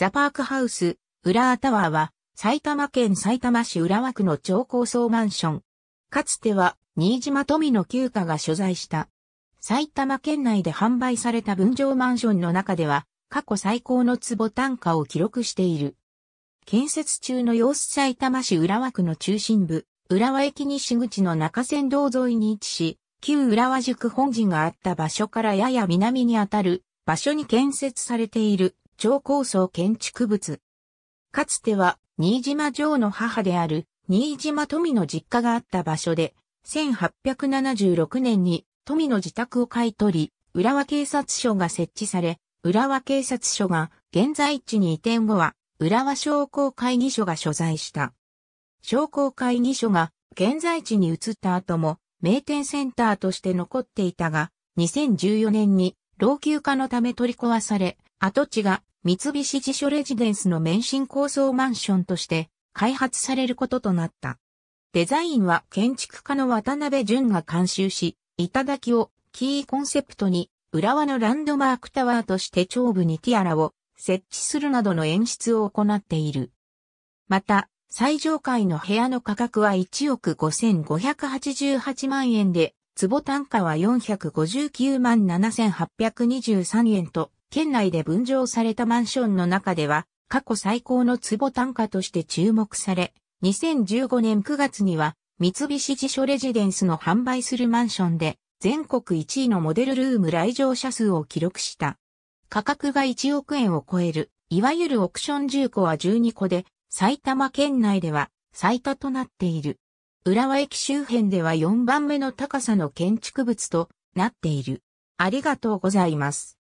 ザパークハウス、浦和タワーは、埼玉県埼玉市浦和区の超高層マンション。かつては、新島富の旧家が所在した。埼玉県内で販売された分譲マンションの中では、過去最高の坪単価を記録している。建設中の様子埼玉市浦和区の中心部、浦和駅西口の中山道沿いに位置し、旧浦和宿本陣があった場所からやや南にあたる場所に建設されている超高層建築物。かつては、新島城の母である、新島富の実家があった場所で、1876年に富の自宅を買い取り、浦和警察署が設置され、浦和警察署が現在地に移転後は、浦和商工会議所が所在した。商工会議所が現在地に移った後も、名店センターとして残っていたが、2014年に老朽化のため取り壊され、跡地が三菱自所レジデンスの免震高層マンションとして開発されることとなった。デザインは建築家の渡辺淳が監修し、頂をキーコンセプトに浦和のランドマークタワーとして頂部にティアラを設置するなどの演出を行っている。また、最上階の部屋の価格は1億5588万円で、坪単価は459万7823円と県内で分譲されたマンションの中では、過去最高の坪単価として注目され、2015年9月には、三菱地所レジデンスの販売するマンションで、全国1位のモデルルーム来場者数を記録した。価格が1億円を超える、いわゆるオクション10個は12個で、埼玉県内では最多となっている。浦和駅周辺では4番目の高さの建築物となっている。ありがとうございます。